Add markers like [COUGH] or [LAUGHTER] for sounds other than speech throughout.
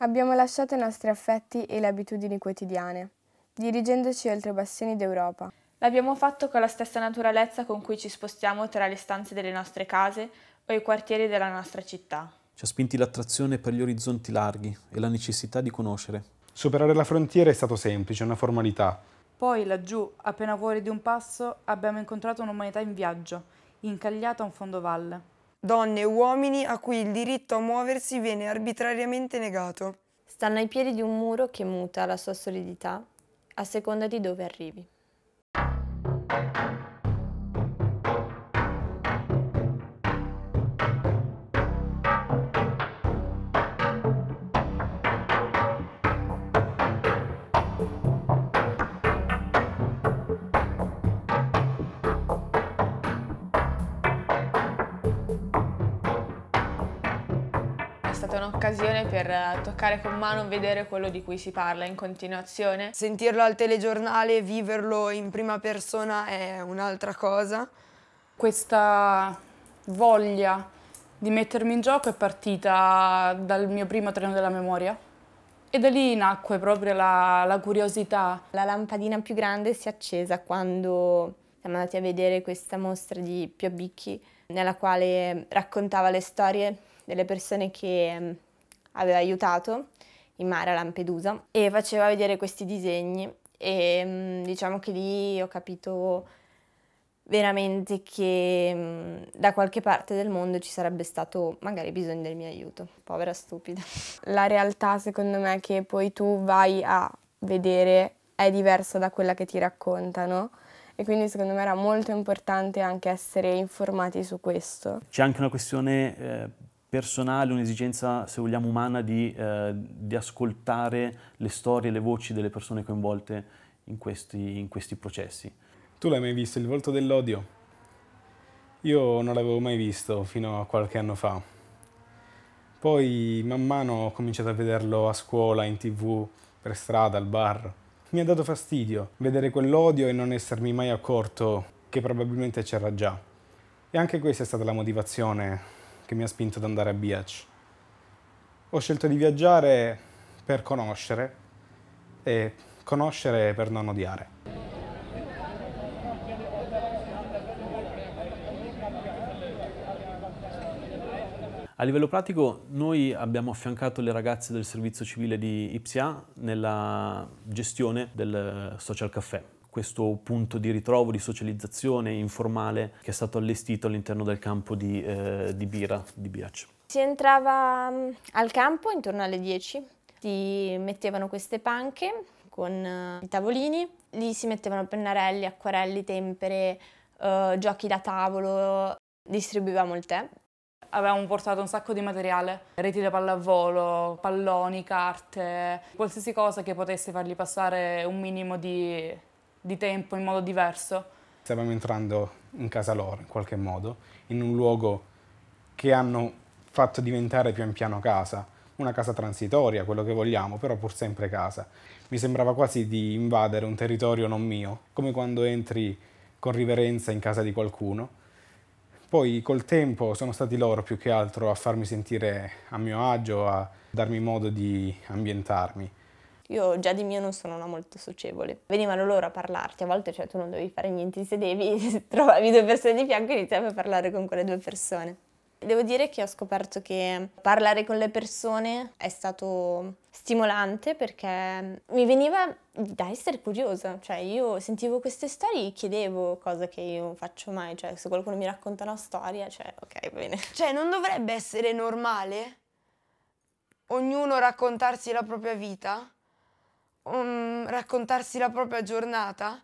Abbiamo lasciato i nostri affetti e le abitudini quotidiane, dirigendoci oltre i bassini d'Europa. L'abbiamo fatto con la stessa naturalezza con cui ci spostiamo tra le stanze delle nostre case o i quartieri della nostra città. Ci ha spinti l'attrazione per gli orizzonti larghi e la necessità di conoscere. Superare la frontiera è stato semplice, una formalità. Poi laggiù, appena fuori di un passo, abbiamo incontrato un'umanità in viaggio, incagliata a un fondovalle donne e uomini a cui il diritto a muoversi viene arbitrariamente negato. Stanno ai piedi di un muro che muta la sua solidità a seconda di dove arrivi. un'occasione per eh, toccare con mano, vedere quello di cui si parla in continuazione. Sentirlo al telegiornale, viverlo in prima persona è un'altra cosa. Questa voglia di mettermi in gioco è partita dal mio primo treno della memoria. E da lì nacque proprio la, la curiosità. La lampadina più grande si è accesa quando siamo andati a vedere questa mostra di Piobicchi nella quale raccontava le storie delle persone che mm, aveva aiutato in mare a Lampedusa e faceva vedere questi disegni e mm, diciamo che lì ho capito veramente che mm, da qualche parte del mondo ci sarebbe stato magari bisogno del mio aiuto, povera stupida. La realtà secondo me che poi tu vai a vedere è diversa da quella che ti raccontano e quindi secondo me era molto importante anche essere informati su questo. C'è anche una questione eh personale, un'esigenza, se vogliamo, umana di, eh, di, ascoltare le storie, le voci delle persone coinvolte in questi, in questi processi. Tu l'hai mai visto il volto dell'odio? Io non l'avevo mai visto fino a qualche anno fa. Poi man mano ho cominciato a vederlo a scuola, in tv, per strada, al bar. Mi ha dato fastidio vedere quell'odio e non essermi mai accorto che probabilmente c'era già. E anche questa è stata la motivazione che mi ha spinto ad andare a BH. Ho scelto di viaggiare per conoscere e conoscere per non odiare. A livello pratico noi abbiamo affiancato le ragazze del servizio civile di Ipsia nella gestione del eh, social caffè questo punto di ritrovo, di socializzazione informale che è stato allestito all'interno del campo di, eh, di Bira, di Biac. Si entrava mm, al campo intorno alle 10, si mettevano queste panche con eh, i tavolini, lì si mettevano pennarelli, acquarelli, tempere, eh, giochi da tavolo, distribuivamo il tè. Avevamo portato un sacco di materiale, reti da pallavolo, palloni, carte, qualsiasi cosa che potesse fargli passare un minimo di di tempo in modo diverso. Stavamo entrando in casa loro, in qualche modo, in un luogo che hanno fatto diventare pian piano casa, una casa transitoria, quello che vogliamo, però pur sempre casa. Mi sembrava quasi di invadere un territorio non mio, come quando entri con riverenza in casa di qualcuno. Poi col tempo sono stati loro più che altro a farmi sentire a mio agio, a darmi modo di ambientarmi. Io già di mio non sono una molto socievole. Venivano loro a parlarti, a volte cioè tu non dovevi fare niente, ti sedevi, [LAUGHS] trovavi due persone di fianco e iniziavi a parlare con quelle due persone. Devo dire che ho scoperto che parlare con le persone è stato stimolante perché mi veniva da essere curiosa, cioè io sentivo queste storie e chiedevo cose che io faccio mai, cioè se qualcuno mi racconta una storia, cioè ok, bene. [LAUGHS] Cioè non dovrebbe essere normale ognuno raccontarsi la propria vita? um, raccontarsi la propria giornata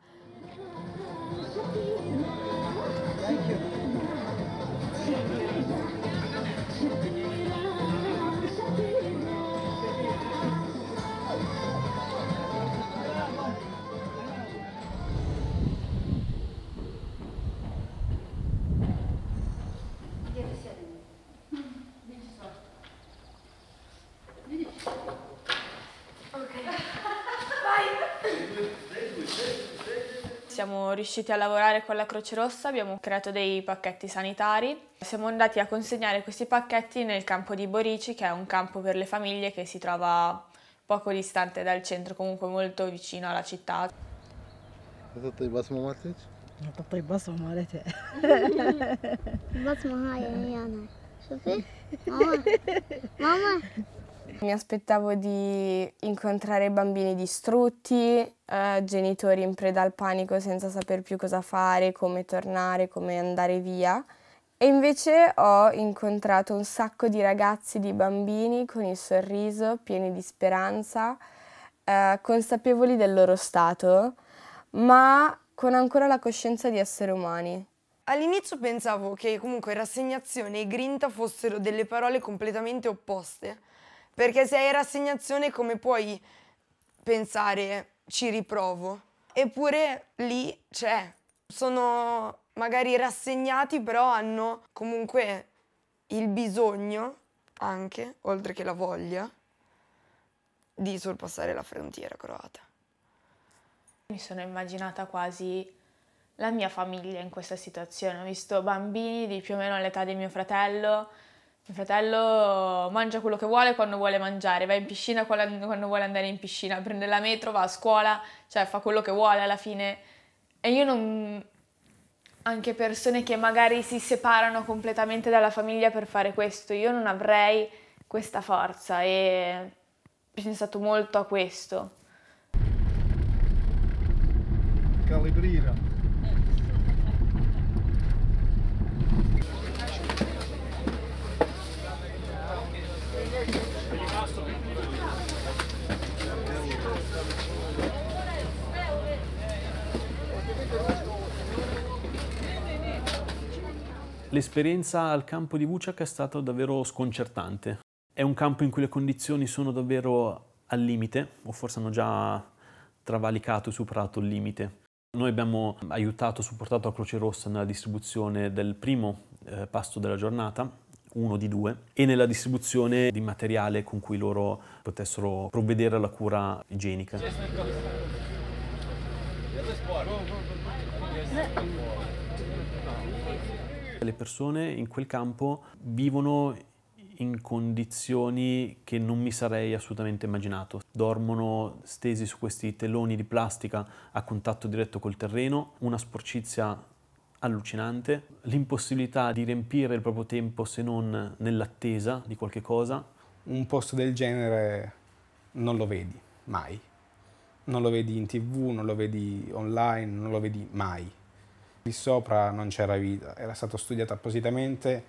siamo riusciti a lavorare con la Croce Rossa, abbiamo creato dei pacchetti sanitari. Siamo andati a consegnare questi pacchetti nel campo di Borici, che è un campo per le famiglie che si trova poco distante dal centro, comunque molto vicino alla città. طيب بصمة مالتها بصمة هاي هي أنا شوفي ماما ماما mi aspettavo di incontrare bambini distrutti, eh, genitori in preda al panico senza saper più cosa fare, come tornare, come andare via. E invece ho incontrato un sacco di ragazzi, di bambini con il sorriso, pieni di speranza, eh, consapevoli del loro stato, ma con ancora la coscienza di essere umani. All'inizio pensavo che comunque rassegnazione e grinta fossero delle parole completamente opposte, perché se hai rassegnazione come puoi pensare ci riprovo? Eppure lì c'è, cioè, sono magari rassegnati però hanno comunque il bisogno anche, oltre che la voglia, di sorpassare la frontiera croata. Mi sono immaginata quasi la mia famiglia in questa situazione, ho visto bambini di più o meno l'età di mio fratello mio fratello mangia quello che vuole quando vuole mangiare, va in piscina quando vuole andare in piscina, prende la metro, va a scuola, cioè fa quello che vuole alla fine. E io non... anche persone che magari si separano completamente dalla famiglia per fare questo, io non avrei questa forza e ho pensato molto a questo. Calibrira. L'esperienza al campo di Vucic è stata davvero sconcertante. È un campo in cui le condizioni sono davvero al limite, o forse hanno già travalicato e superato il limite. Noi abbiamo aiutato, supportato la Croce Rossa nella distribuzione del primo eh, pasto della giornata, uno di due, e nella distribuzione di materiale con cui loro potessero provvedere alla cura igienica. Yes, le persone in quel campo vivono in condizioni che non mi sarei assolutamente immaginato. Dormono stesi su questi teloni di plastica a contatto diretto col terreno, una sporcizia allucinante, l'impossibilità di riempire il proprio tempo se non nell'attesa di qualche cosa. Un posto del genere non lo vedi mai. Non lo vedi in tv, non lo vedi online, non lo vedi mai. Lì sopra non c'era vita, era stato studiato appositamente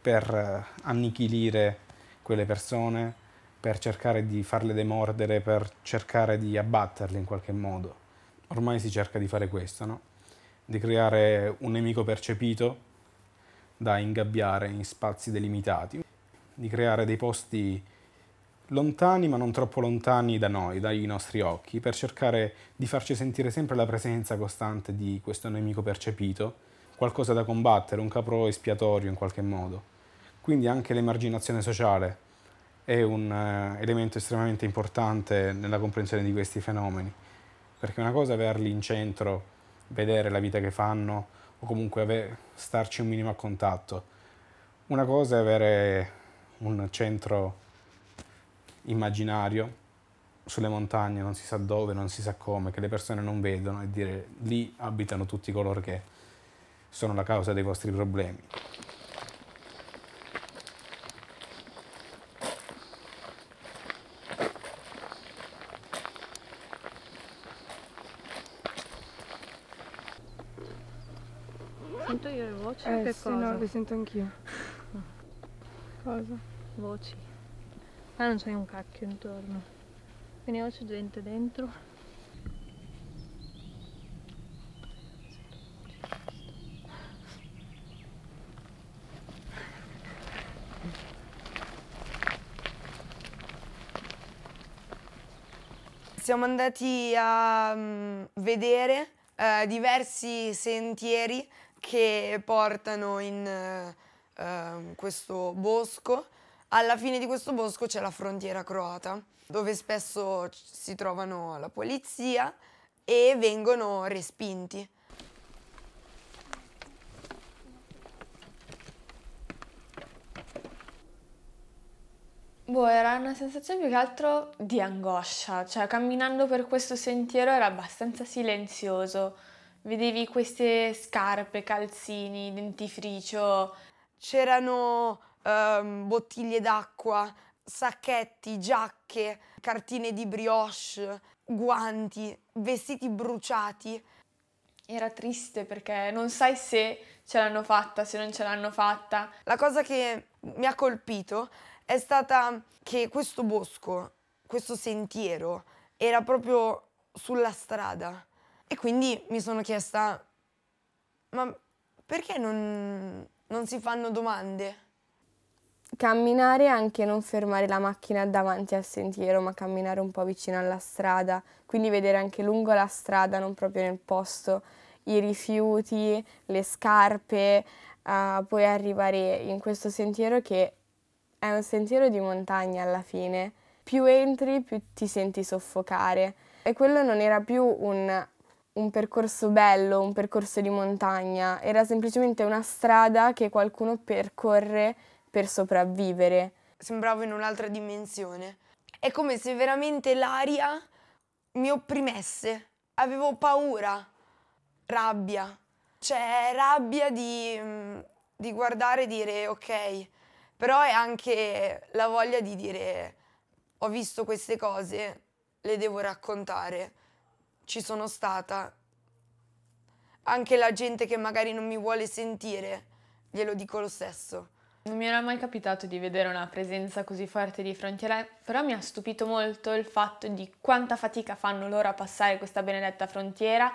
per eh, annichilire quelle persone, per cercare di farle demordere, per cercare di abbatterle in qualche modo. Ormai si cerca di fare questo, no? Di creare un nemico percepito da ingabbiare in spazi delimitati, di creare dei posti lontani ma non troppo lontani da noi, dai nostri occhi, per cercare di farci sentire sempre la presenza costante di questo nemico percepito, qualcosa da combattere, un capro espiatorio in qualche modo. Quindi anche l'emarginazione sociale è un eh, elemento estremamente importante nella comprensione di questi fenomeni, perché una cosa è averli in centro, vedere la vita che fanno o comunque starci un minimo a contatto, una cosa è avere un centro immaginario sulle montagne, non si sa dove, non si sa come, che le persone non vedono e dire lì abitano tutti coloro che sono la causa dei vostri problemi. Sento io le voci? Eh, che sì, cosa? no, le sento anch'io. [LAUGHS] Cosa? Voci. Ma ah, non c'è un cacchio intorno. Vediamo c'è gente dentro. Siamo andati a mm, vedere eh, diversi sentieri che portano in eh, ehm, questo bosco alla fine di questo bosco c'è la frontiera croata, dove spesso si trovano la polizia e vengono respinti. Boh, era una sensazione più che altro di angoscia, cioè camminando per questo sentiero era abbastanza silenzioso, vedevi queste scarpe, calzini, dentifricio. C'erano ehm, bottiglie d'acqua, sacchetti, giacche, cartine di brioche, guanti, vestiti bruciati. Era triste perché non sai se ce l'hanno fatta, se non ce l'hanno fatta. La cosa che mi ha colpito è stata che questo bosco, questo sentiero, era proprio sulla strada. E quindi mi sono chiesta, ma perché non, non si fanno domande? camminare anche non fermare la macchina davanti al sentiero, ma camminare un po' vicino alla strada, quindi vedere anche lungo la strada, non proprio nel posto, i rifiuti, le scarpe, uh, poi arrivare in questo sentiero che è un sentiero di montagna alla fine. Più entri, più ti senti soffocare. E quello non era più un, un percorso bello, un percorso di montagna, era semplicemente una strada che qualcuno percorre per sopravvivere. Sembravo in un'altra dimensione. È come se veramente l'aria mi opprimesse. Avevo paura, rabbia. Cioè rabbia di, mm, di guardare e dire ok, però è anche la voglia di dire ho visto queste cose, le devo raccontare, ci sono stata. Anche la gente che magari non mi vuole sentire, glielo dico lo stesso. Non mi era mai capitato di vedere una presenza così forte di frontiera, però mi ha stupito molto il fatto di quanta fatica fanno loro a passare questa benedetta frontiera.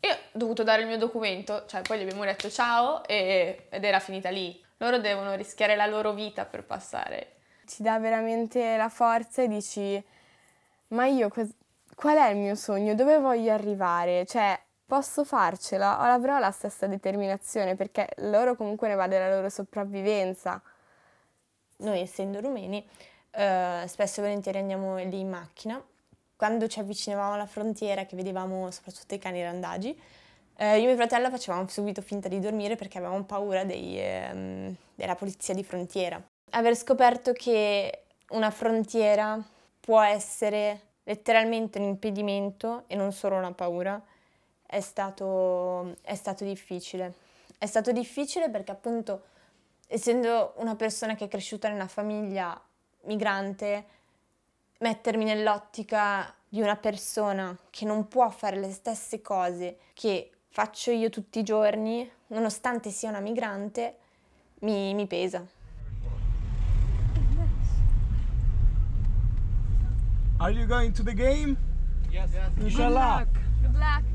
Io ho dovuto dare il mio documento, cioè poi gli abbiamo detto ciao e, ed era finita lì. Loro devono rischiare la loro vita per passare. Ci dà veramente la forza e dici, ma io qual è il mio sogno? Dove voglio arrivare? Cioè, posso farcela, o avrò la stessa determinazione perché loro comunque ne va della loro sopravvivenza. Noi essendo rumeni eh, spesso e volentieri andiamo lì in macchina. Quando ci avvicinavamo alla frontiera che vedevamo soprattutto i cani randagi, eh, io e mio fratello facevamo subito finta di dormire perché avevamo paura dei, eh, della polizia di frontiera. Aver scoperto che una frontiera può essere letteralmente un impedimento e non solo una paura è stato, è stato difficile. È stato difficile perché appunto, essendo una persona che è cresciuta in una famiglia migrante, mettermi nell'ottica di una persona che non può fare le stesse cose che faccio io tutti i giorni, nonostante sia una migrante, mi, mi pesa. Are you going to the game? Yes. yes. Inshallah. Good luck. Good luck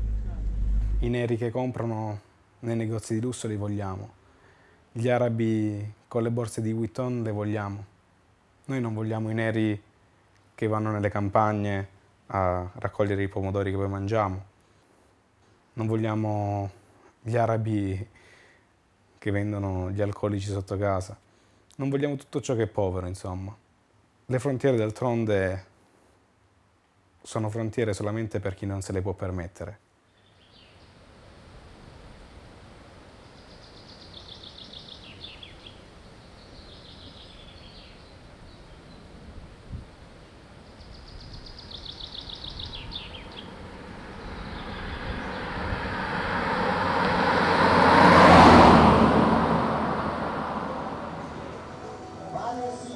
i neri che comprano nei negozi di lusso li vogliamo, gli arabi con le borse di Witton le vogliamo. Noi non vogliamo i neri che vanno nelle campagne a raccogliere i pomodori che poi mangiamo. Non vogliamo gli arabi che vendono gli alcolici sotto casa. Non vogliamo tutto ciò che è povero, insomma. Le frontiere d'altronde sono frontiere solamente per chi non se le può permettere. Thank you.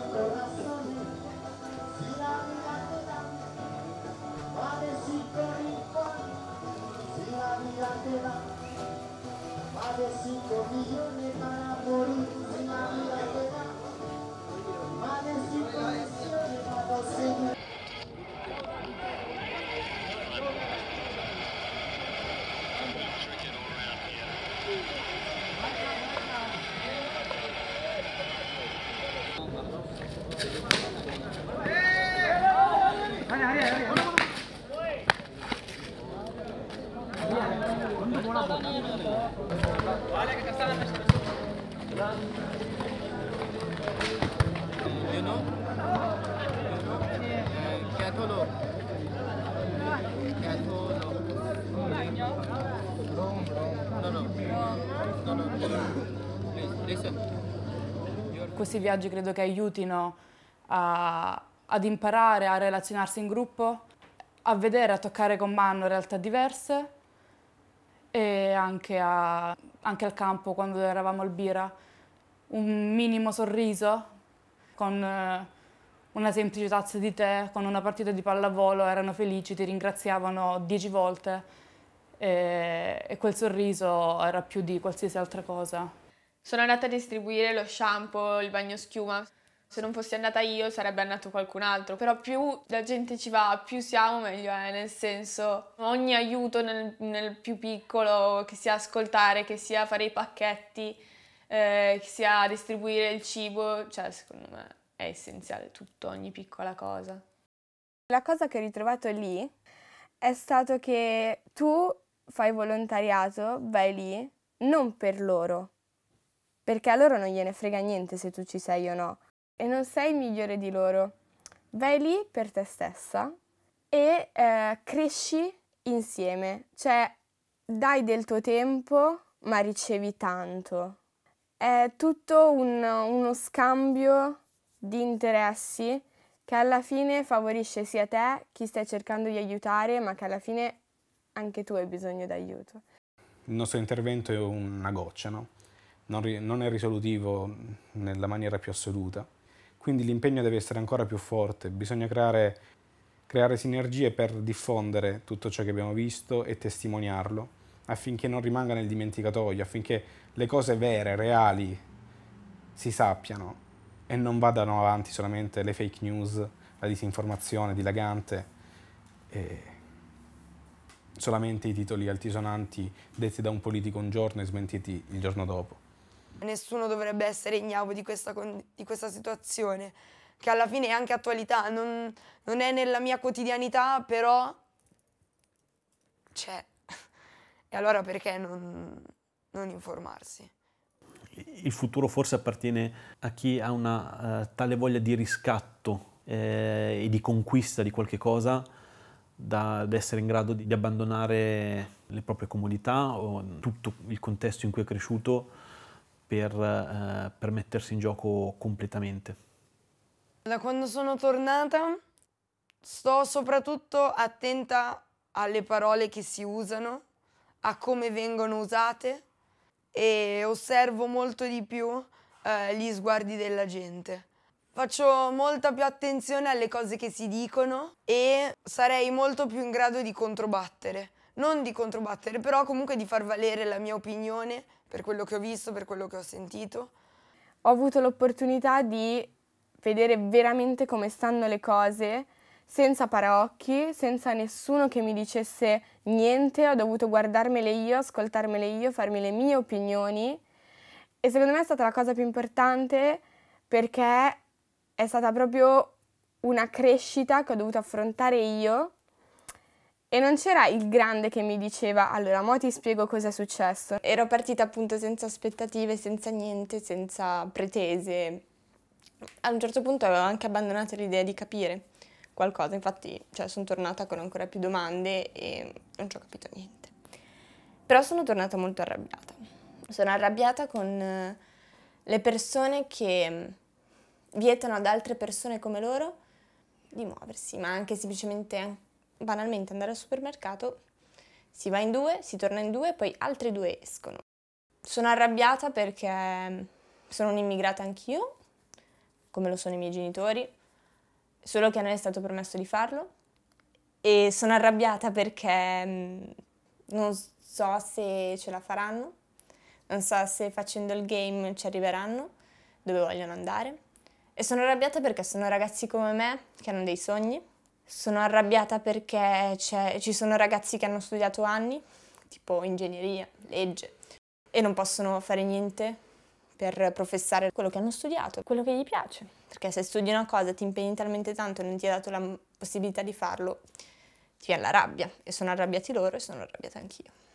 You know? Questi viaggi credo che aiutino a, ad imparare a relazionarsi in gruppo, a vedere, a toccare con mano realtà diverse e anche, a, anche al campo quando eravamo al Bira. Un minimo sorriso con eh, una semplice tazza di tè, con una partita di pallavolo, erano felici, ti ringraziavano dieci volte e, e quel sorriso era più di qualsiasi altra cosa. Sono andata a distribuire lo shampoo, il bagno schiuma se non fossi andata io sarebbe andato qualcun altro, però più la gente ci va, più siamo meglio è, nel senso ogni aiuto nel, nel, più piccolo, che sia ascoltare, che sia fare i pacchetti, eh, che sia distribuire il cibo, cioè secondo me è essenziale tutto, ogni piccola cosa. La cosa che ho ritrovato lì è stato che tu fai volontariato, vai lì, non per loro, perché a loro non gliene frega niente se tu ci sei o no e non sei migliore di loro. Vai lì per te stessa e eh, cresci insieme, cioè dai del tuo tempo ma ricevi tanto. È tutto un, uno scambio di interessi che alla fine favorisce sia te, chi stai cercando di aiutare, ma che alla fine anche tu hai bisogno d'aiuto. Il nostro intervento è una goccia, no? non, non è risolutivo nella maniera più assoluta quindi l'impegno deve essere ancora più forte, bisogna creare, creare sinergie per diffondere tutto ciò che abbiamo visto e testimoniarlo affinché non rimanga nel dimenticatoio, affinché le cose vere, reali, si sappiano e non vadano avanti solamente le fake news, la disinformazione dilagante e solamente i titoli altisonanti detti da un politico un giorno e smentiti il giorno dopo. Nessuno dovrebbe essere ignavo di questa, di questa situazione, che alla fine è anche attualità, non, non è nella mia quotidianità, però c'è. [LAUGHS] E allora perché non, non informarsi? il futuro forse appartiene a chi ha una uh, tale voglia di riscatto eh, e di conquista di qualche cosa da, da essere in grado di, di, abbandonare le proprie comodità o tutto il contesto in cui è cresciuto per, eh, per mettersi in gioco completamente. Da quando sono tornata sto soprattutto attenta alle parole che si usano, a come vengono usate e osservo molto di più eh, gli sguardi della gente. Faccio molta più attenzione alle cose che si dicono e sarei molto più in grado di controbattere. Non di controbattere, però comunque di far valere la mia opinione per quello che ho visto, per quello che ho sentito. Ho avuto l'opportunità di vedere veramente come stanno le cose, senza paraocchi, senza nessuno che mi dicesse niente, ho dovuto guardarmele io, ascoltarmele io, farmi le mie opinioni e secondo me è stata la cosa più importante perché è stata proprio una crescita che ho dovuto affrontare io e non c'era il grande che mi diceva allora mo ti spiego cosa è successo. Ero partita appunto senza aspettative, senza niente, senza pretese. A un certo punto avevo anche abbandonato l'idea di capire qualcosa, infatti cioè, sono tornata con ancora più domande e non ci ho capito niente. Però sono tornata molto arrabbiata. Sono arrabbiata con le persone che vietano ad altre persone come loro di muoversi, ma anche semplicemente banalmente andare al supermercato, si va in due, si torna in due, e poi altri due escono. Sono arrabbiata perché sono un'immigrata anch'io, come lo sono i miei genitori, solo che a noi è stato permesso di farlo. E sono arrabbiata perché mm, non so se ce la faranno, non so se facendo il game ci arriveranno, dove vogliono andare. E sono arrabbiata perché sono ragazzi come me che hanno dei sogni, sono arrabbiata perché ci sono ragazzi che hanno studiato anni, tipo ingegneria, legge, e non possono fare niente per professare quello che hanno studiato, quello che gli piace. Perché se studi una cosa, ti impegni talmente tanto e non ti ha dato la possibilità di farlo, ti viene la rabbia. E sono arrabbiati loro e sono arrabbiata anch'io.